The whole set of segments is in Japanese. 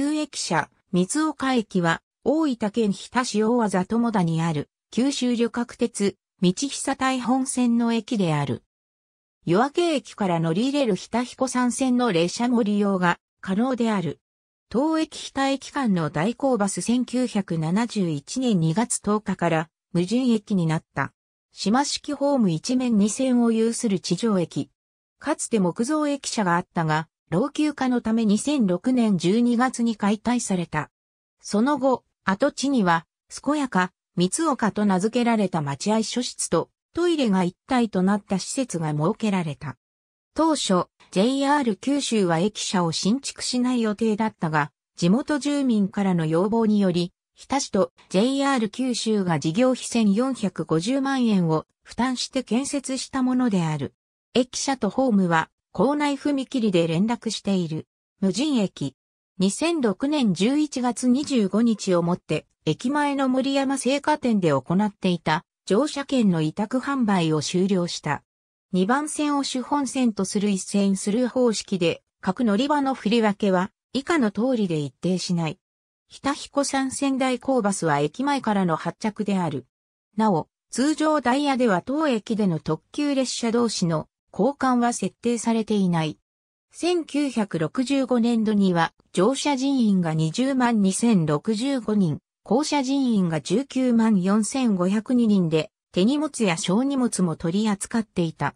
旧駅舎、水岡駅は、大分県日田市大和友田にある、九州旅客鉄、道久大本線の駅である。夜明け駅から乗り入れる日田彦山線の列車も利用が可能である。東駅日田駅間の代行バス1971年2月10日から無人駅になった。島式ホーム一面2線を有する地上駅。かつて木造駅舎があったが、老朽化のため2006年12月に解体された。その後、跡地には、健やか、三岡と名付けられた待合所室とトイレが一体となった施設が設けられた。当初、JR 九州は駅舎を新築しない予定だったが、地元住民からの要望により、日田市と JR 九州が事業費1450万円を負担して建設したものである。駅舎とホームは校内踏切で連絡している。無人駅。2006年11月25日をもって、駅前の森山青果店で行っていた乗車券の委託販売を終了した。2番線を主本線とする一線する方式で、各乗り場の振り分けは以下の通りで一定しない。日田彦山仙台港バスは駅前からの発着である。なお、通常ダイヤでは当駅での特急列車同士の交換は設定されていない。1965年度には乗車人員が20万2065人、降車人員が19万4502人で手荷物や小荷物も取り扱っていた。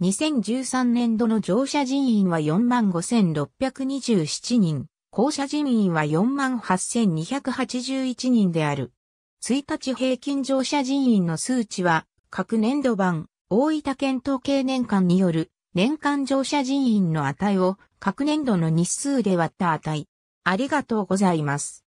2013年度の乗車人員は4万5627人、降車人員は4万8281人である。1日平均乗車人員の数値は各年度版大分県統計年間による年間乗車人員の値を各年度の日数で割った値。ありがとうございます。